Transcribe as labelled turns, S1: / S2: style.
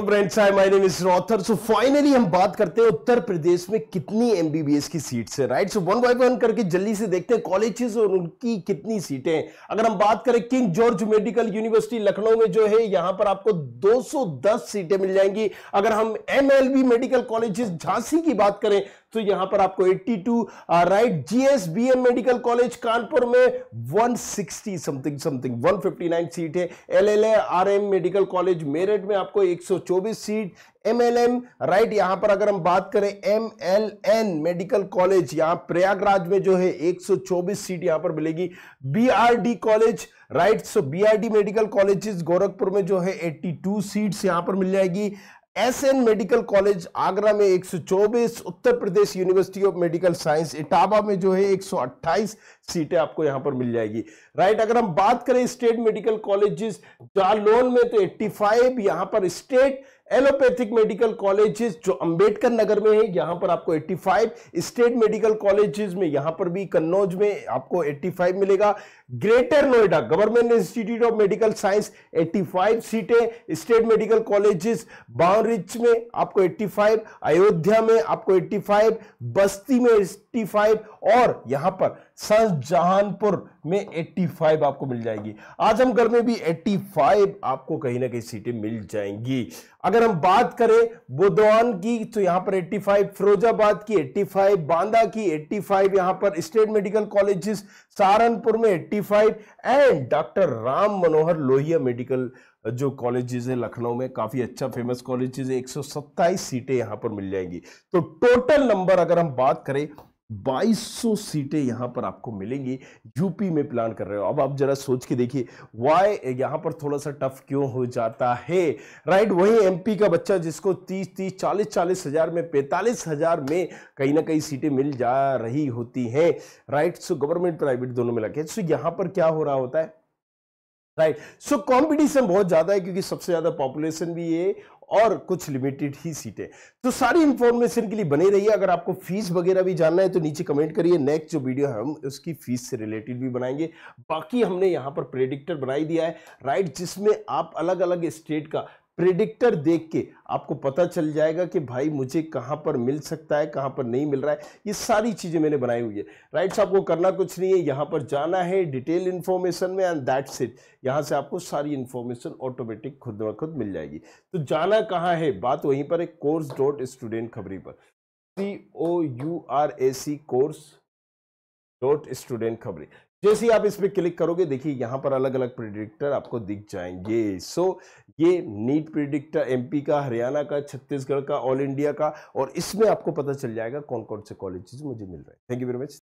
S1: हम बात करते हैं उत्तर प्रदेश में कितनी एमबीबीएस की है राइट सो वन वन करके जल्दी से देखते हैं कॉलेजेस और उनकी कितनी सीटें हैं अगर हम बात करें King George medical university Lucknow में जो है यहां पर आपको 210 सीटें मिल जाएंगी अगर हम M L B medical college Jhansi की बात करें तो यहां पर आपको 82 right GSBM medical college Kanpur में 160 समथिंग समथिंग 159 सीट है LLA RM medical college Meerut में आपको सौ 24 सीट एमएलएम राइट यहां पर अगर हम बात करें एमएलएन मेडिकल कॉलेज यहां प्रयागराज में जो है 124 सीट यहां पर मिलेगी BRD college right so BRD medical colleges Gorakhpur में जो है 82 सीट्स यहां पर मिल जाएगी एसएन मेडिकल कॉलेज आगरा में 124 Uttar Pradesh university of medical science Etawah में जो है 128 सीटें आपको यहां पर मिल जाएगी राइट अगर हम बात करें स्टेट मेडिकल कॉलेजेस जालोन में तो 85 यहां पर स्टेट एलोपैथिक मेडिकल कॉलेजेस जो अंबेडकर नगर में है यहाँ पर आपको 85 स्टेट मेडिकल कॉलेजेस में यहाँ पर भी कन्नौज में आपको 85 मिलेगा greater Noida government institute of medical science 85 सीटें स्टेट मेडिकल कॉलेजेस बाउरिच में आपको 85 अयोध्या में आपको 85 बस्ती में 85 और यहाँ पर शाहजहानपुर में 85 आपको मिल जाएगी आजमगढ़ में भी 85 आपको कहीं ना कहीं सीटें मिल जाएंगी अगर अगर हम बात करें बुधवान की तो यहां पर 85 फिरोजाबाद की 85 बांदा की 85 यहां पर स्टेट मेडिकल कॉलेजेस सहारनपुर में 85 and doctor Ram Manohar Lohia medical जो कॉलेजेस है लखनऊ में काफी अच्छा फेमस कॉलेजेस है एक सीटें यहां पर मिल जाएंगी तो टोटल नंबर अगर हम बात करें 2200 सीटें यहां पर आपको मिलेंगी यूपी में प्लान कर रहे हो अब आप जरा सोच के देखिए वाई यहां पर थोड़ा सा टफ क्यों हो जाता है राइट वही एमपी का बच्चा जिसको 30 30 40 चालीस हजार में पैंतालीस हजार में कहीं ना कहीं सीटें मिल जा रही होती हैं राइट सो गवर्नमेंट प्राइवेट दोनों में लगे सो यहां पर क्या हो रहा होता है राइट सो कंपटीशन बहुत ज़्यादा है क्योंकि सबसे ज़्यादा पॉपुलेशन भी है और कुछ लिमिटेड ही सीटें तो सारी इंफॉर्मेशन के लिए बने रहिए अगर आपको फीस वगैरह भी जानना है तो नीचे कमेंट करिए नेक्स्ट जो वीडियो है हम उसकी फीस से रिलेटेड भी बनाएंगे बाकी हमने यहां पर प्रेडिक्टर बनाई दिया है राइट जिसमें आप अलग अलग स्टेट का प्रिडिक्टर देख के आपको पता चल जाएगा कि भाई मुझे कहाँ पर मिल सकता है कहाँ पर नहीं मिल रहा है ये सारी चीज़ें मैंने बनाई हुई है राइट right, आपको करना कुछ नहीं है यहाँ पर जाना है डिटेल इन्फॉर्मेशन में एंड दैट्स इट यहाँ से आपको सारी इन्फॉर्मेशन ऑटोमेटिक खुद ब खुद मिल जाएगी तो जाना कहाँ है बात वहीं पर है कोर्स डॉट स्टूडेंट खबरी पर C O U R A C course dot student Khabri जैसे ही आप इस पर क्लिक करोगे देखिए यहाँ पर अलग अलग प्रिडिक्टर आपको दिख जाएंगे सो so, ये नीट प्रिडिक्टर एमपी का हरियाणा का छत्तीसगढ़ का ऑल इंडिया का और इसमें आपको पता चल जाएगा कौन कौन से कॉलेजेस मुझे मिल रहे हैं थैंक यू वेरी मच